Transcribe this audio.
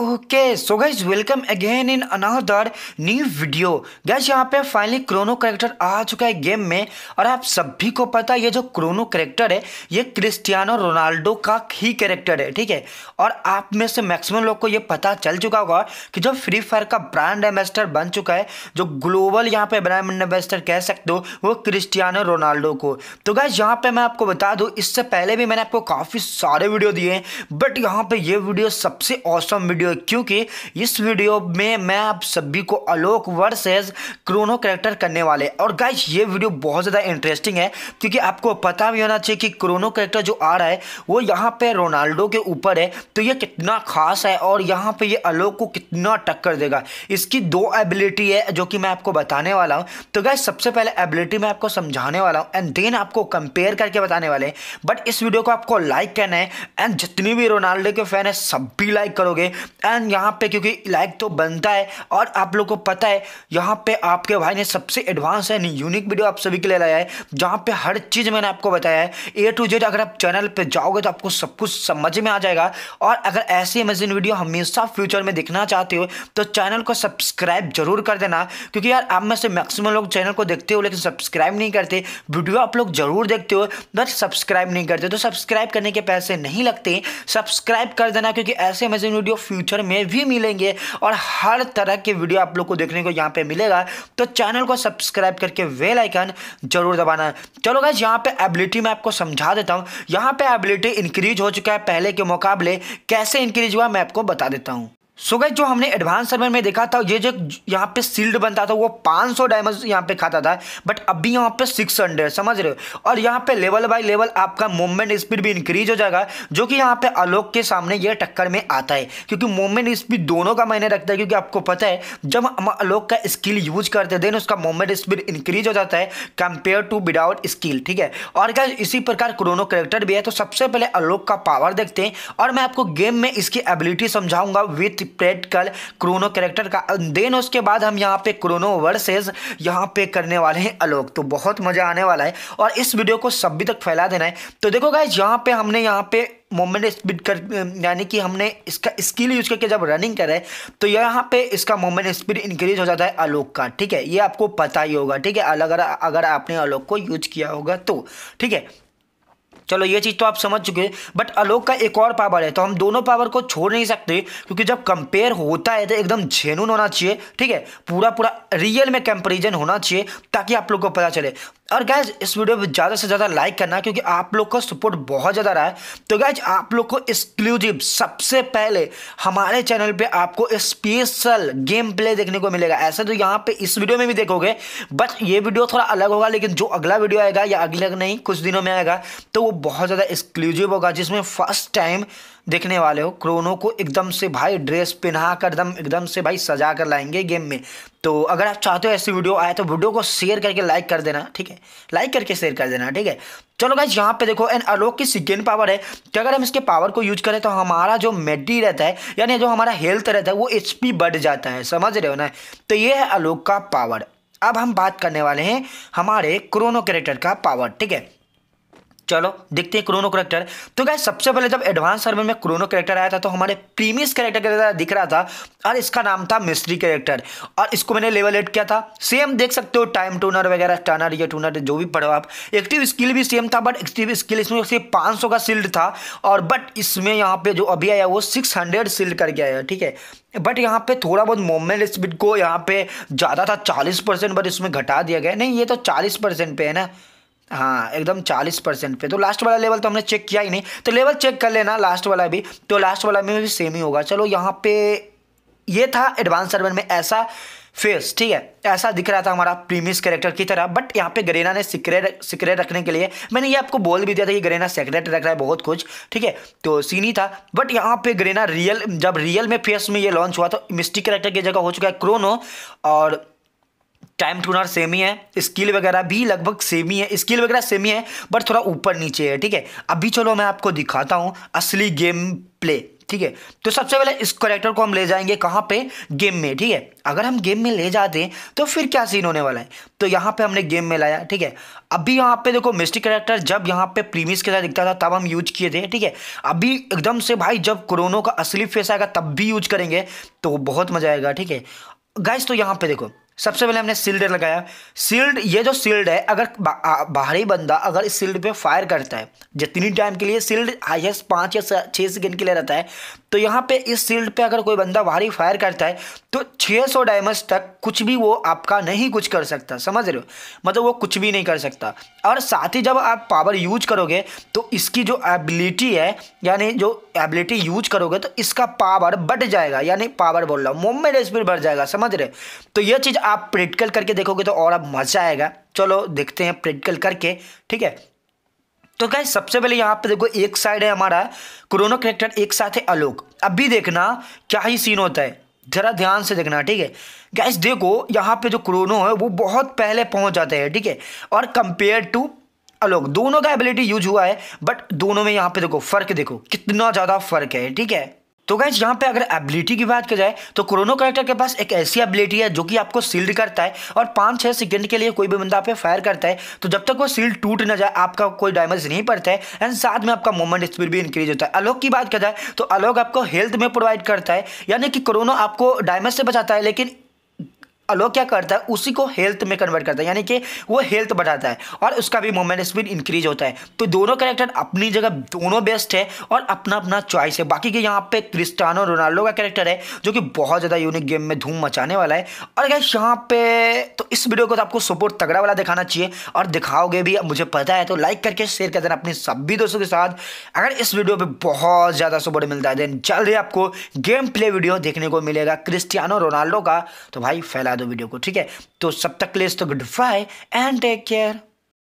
Okay so guys welcome again in another new video guys यहाँ पे finally Chrono character आ चुका है game में और आप सभी को पता है ये जो क्रोनो करेक्टर है ये क्रिस्टियानो रोनाल्डो का ही करेक्टर है ठीक है और आप में से मैक्सिमम लोग को ये पता चल चुका होगा कि जो फ्री फायर का ब्रांड एम्बेस्टर बन चुका है जो ग्लोबल यहाँ पे ब्रांड एम्बेस्टर कह सकते हो वो क्रिस्टियानो रोनाल्डो को तो गैस यहाँ पर मैं आपको बता दूँ इससे पहले भी मैंने आपको काफ़ी सारे वीडियो दिए हैं बट यहाँ पर ये वीडियो सबसे औसम वीडियो वीडियो है क्योंकि इस वीडियो में मैं आप सभी को अलोक वर्सेस क्रोनो करेक्टर करने वाले और गाइज ये वीडियो बहुत ज़्यादा इंटरेस्टिंग है क्योंकि आपको पता भी होना चाहिए कि क्रोनो करेक्टर जो आ रहा है वो यहाँ पर रोनाल्डो के ऊपर है तो ये कितना खास है और यहाँ पर ये अलोक को कितना टक्कर देगा इसकी दो एबिलिटी है जो कि मैं आपको बताने वाला हूँ तो गाइज सबसे पहले एबिलिटी मैं आपको समझाने वाला हूँ एंड देन आपको कंपेयर करके बताने वाले हैं बट इस वीडियो को आपको लाइक करना है एंड जितनी भी रोनाल्डो के फैन है सब भी लाइक करोगे एंड यहाँ पे क्योंकि लाइक तो बनता है और आप लोग को पता है यहाँ पे आपके भाई ने सबसे एडवांस है यूनिक वीडियो आप सभी के लिए लाया है जहाँ पे हर चीज़ मैंने आपको बताया है ए टू जेड अगर आप चैनल पे जाओगे तो आपको सब कुछ समझ में आ जाएगा और अगर ऐसी अमेजिंग वीडियो हमेशा फ्यूचर में देखना चाहते हो तो चैनल को सब्सक्राइब जरूर कर देना क्योंकि यार आप में से मैक्सिमम लोग चैनल को देखते हो लेकिन सब्सक्राइब नहीं करते वीडियो आप लोग जरूर देखते हो बट सब्सक्राइब नहीं करते तो सब्सक्राइब करने के पैसे नहीं लगते सब्सक्राइब कर देना क्योंकि ऐसे अमेजिंग वीडियो फ्यूचर फ्यूचर में भी मिलेंगे और हर तरह के वीडियो आप लोग को देखने को यहाँ पे मिलेगा तो चैनल को सब्सक्राइब करके वेल आइकन जरूर दबाना है चलो गाइज यहाँ पे एबिलिटी मैं आपको समझा देता हूँ यहाँ पे एबिलिटी इंक्रीज हो चुका है पहले के मुकाबले कैसे इंक्रीज हुआ मैं आपको बता देता हूँ सो गई जो हमने एडवांस सर्वर में देखा था ये जो यहाँ पे सील्ड बनता था वो 500 सौ डायमंड यहाँ पे खाता था बट अभी यहाँ पे 600 समझ रहे हो और यहाँ पे लेवल बाय लेवल आपका मूवमेंट स्पीड भी इंक्रीज हो जाएगा जो कि यहाँ पे आलोक के सामने ये टक्कर में आता है क्योंकि मूवमेंट स्पीड दोनों का मायने रखता है क्योंकि आपको पता है जब हम आलोक का स्किल यूज करते देन उसका मूवमेंट स्पीड इंक्रीज हो जाता है कंपेयर टू विदाउट स्किल ठीक है और क्या इसी प्रकार क्रोनो करेक्टर भी है तो सबसे पहले आलोक का पावर देखते हैं और मैं आपको गेम में इसकी एबिलिटी समझाऊंगा विथ प्रैक्टिकल क्रोनो कैरेक्टर का देन उसके बाद हम यहाँ पे क्रोनो वर्सेज यहाँ पे करने वाले हैं अलोक तो बहुत मज़ा आने वाला है और इस वीडियो को सब भी तक फैला देना है तो देखो गाइज यहाँ पे हमने यहाँ पे मोमेंट स्पीड कर यानी कि हमने इसका स्किल यूज करके जब रनिंग करें तो यहाँ पे इसका मोमेंट स्पीड इंक्रीज हो जाता है अलोक का ठीक है ये आपको पता ही होगा ठीक है अलग अगर आपने अलोक को यूज किया होगा तो ठीक है चलो ये चीज़ तो आप समझ चुके बट आलोक का एक और पावर है तो हम दोनों पावर को छोड़ नहीं सकते क्योंकि जब कंपेयर होता है तो एकदम जेनुन होना चाहिए ठीक है पूरा पूरा रियल में कंपेरिजन होना चाहिए ताकि आप लोग को पता चले और गैज इस वीडियो में ज़्यादा से ज़्यादा लाइक करना क्योंकि आप लोग का सपोर्ट बहुत ज़्यादा रहा है तो गैज आप लोग को एक्सक्लूसिव सबसे पहले हमारे चैनल पे आपको स्पेशल गेम प्ले देखने को मिलेगा ऐसे तो यहाँ पे इस वीडियो में भी देखोगे बट ये वीडियो थोड़ा अलग होगा लेकिन जो अगला वीडियो आएगा या अगला नहीं कुछ दिनों में आएगा तो वो बहुत ज़्यादा एक्सक्लूसिव होगा जिसमें फर्स्ट टाइम देखने वाले हो क्रोनो को एकदम से भाई ड्रेस पहना कर एकदम एकदम से भाई सजा कर लाएंगे गेम में तो अगर आप चाहते हो ऐसी वीडियो आए तो वीडियो को शेयर करके लाइक कर देना ठीक है लाइक करके शेयर कर देना ठीक है चलो भाई यहाँ पे देखो एंड अलोक की सिकेंड पावर है कि अगर हम इसके पावर को यूज करें तो हमारा जो मेडी रहता है यानी जो हमारा हेल्थ रहता है वो एच बढ़ जाता है समझ रहे हो ना तो ये है अलोक का पावर अब हम बात करने वाले हैं हमारे क्रोनो कैरेक्टर का पावर ठीक है चलो देखते हैं क्रोनो करेक्टर तो क्या सबसे पहले जब एडवांस सर्वे में क्रोनो करेक्टर आया था तो हमारे प्रीमियस करेक्टर के दिख रहा था और इसका नाम था मिस्ट्री करेक्टर और इसको मैंने लेवल एट किया था सेम देख सकते हो टाइम टूनर वगैरह टर्नर या टूनर जो भी पढ़ो आप एक्टिव स्किल भी सेम था बट एक्टिव स्किल इसमें सिर्फ पाँच का सील्ड था और बट इसमें यहाँ पे जो अभी आया वो सिक्स हंड्रेड सील्ड करके आया ठीक है बट यहाँ पे थोड़ा बहुत मोमेंट स्पीड को यहाँ पे ज़्यादा था चालीस परसेंट बट इसमें घटा दिया गया नहीं ये तो चालीस परसेंट पे है ना हाँ एकदम चालीस परसेंट पे तो लास्ट वाला लेवल तो हमने चेक किया ही नहीं तो लेवल चेक कर लेना लास्ट वाला भी तो लास्ट वाला में भी सेम ही होगा चलो यहाँ पे ये था एडवांस सर्वर में ऐसा फेस ठीक है ऐसा दिख रहा था हमारा प्रीमियस कैरेक्टर की तरह बट यहाँ पे गरेना ने सिक्रेट सिक्रेट रखने के लिए मैंने ये आपको बोल भी दिया था कि गरेना सिक्रेट रख रहा है बहुत कुछ ठीक है तो सीन ही था बट यहाँ पे गरेना रियल जब रियल में फेस में ये लॉन्च हुआ तो मिस्टिक कैरेक्टर की जगह हो चुका है क्रोनो और टाइम टू नॉट सेम ही है स्किल वगैरह भी लगभग सेम ही है स्किल वगैरह सेम ही है बट थोड़ा ऊपर नीचे है ठीक है अभी चलो मैं आपको दिखाता हूँ असली गेम प्ले ठीक है तो सबसे पहले इस करेक्टर को हम ले जाएंगे कहाँ पे गेम में ठीक है अगर हम गेम में ले जाते हैं तो फिर क्या सीन होने वाला है तो यहाँ पे हमने गेम में लाया ठीक है अभी यहाँ पे देखो मिस्टिक करेक्टर जब यहाँ पे प्रीमिस के साथ दिखता था तब हम यूज किए थे ठीक है अभी एकदम से भाई जब कोरोना का असली फेस आएगा तब भी यूज करेंगे तो बहुत मजा आएगा ठीक है गाइस तो यहाँ पे देखो सबसे पहले हमने सील्ड लगाया सील्ड ये जो सील्ड है अगर बा, बाहरी बंदा अगर इस सील्ड पे फायर करता है जितनी टाइम के लिए सील्ड हाईएस्ट पाँच या छः सेकेंड के लिए रहता है तो यहाँ पे इस सील्ड पे अगर कोई बंदा बाहरी फायर करता है तो 600 डायमंड्स तक कुछ भी वो आपका नहीं कुछ कर सकता समझ रहे हो मतलब वो कुछ भी नहीं कर सकता और साथ ही जब आप पावर यूज करोगे तो इसकी जो एबिलिटी है यानी जो एबिलिटी यूज करोगे तो इसका पावर बढ़ जाएगा यानी पावर बोल रहा हूँ मोमेंट स्पीड बढ़ जाएगा समझ रहे तो ये चीज़ आप प्रैक्टिकल करके देखोगे तो और अब मज़ा आएगा चलो देखते हैं प्रैक्टिकल करके ठीक है तो क्या सबसे पहले यहाँ पे देखो एक साइड है हमारा कोरोना करेक्टर एक साथ है अलोक अभी देखना क्या ही सीन होता है ज़रा ध्यान से देखना ठीक है गैस देखो यहाँ पे जो क्रोनो है वो बहुत पहले पहुँच जाते हैं ठीक है ठीके? और कंपेयर टू अलोक दोनों का एबिलिटी यूज हुआ है बट दोनों में यहाँ पे देखो फ़र्क देखो कितना ज़्यादा फ़र्क है ठीक है तो गैस यहाँ पे अगर एबिलिटी की बात की जाए तो क्रोनो करेक्टर के पास एक ऐसी एबिलिटी है जो कि आपको सील्ड करता है और पाँच छः सेकेंड के लिए कोई भी बंदा आप फायर करता है तो जब तक वो सील्ड टूट ना जाए आपका कोई डैमेज नहीं पड़ता है एंड साथ में आपका मूवमेंट स्पीड भी इंक्रीज होता है अलोक की बात किया जाए तो अलोक आपको हेल्थ में प्रोवाइड करता है यानी कि क्रोनो आपको डायमेज से बचाता है लेकिन अलो क्या करता है उसी को हेल्थ में कन्वर्ट करता है यानी कि वो हेल्थ बढ़ाता है और उसका भी मोमेंट स्पीड इंक्रीज होता है तो दोनों कैरेक्टर अपनी जगह दोनों बेस्ट है और अपना अपना चॉइस है बाकी के यहाँ पे क्रिस्टानो रोनाल्डो का कैरेक्टर है जो कि बहुत ज़्यादा यूनिक गेम में धूम मचाने वाला है और अगर यहाँ पे तो इस वीडियो को तो आपको सपोर्ट तगड़ा वाला दिखाना चाहिए और दिखाओगे भी मुझे पता है तो लाइक करके शेयर कर देना अपने सभी दोस्तों के साथ अगर इस वीडियो पर बहुत ज़्यादा सपोर्ट मिलता है देन जल्द ही आपको गेम प्ले वीडियो देखने को मिलेगा क्रिस्टियानो रोनाल्डो का तो भाई फैला दो वीडियो को ठीक है तो सब तक लेस तो good bye and take care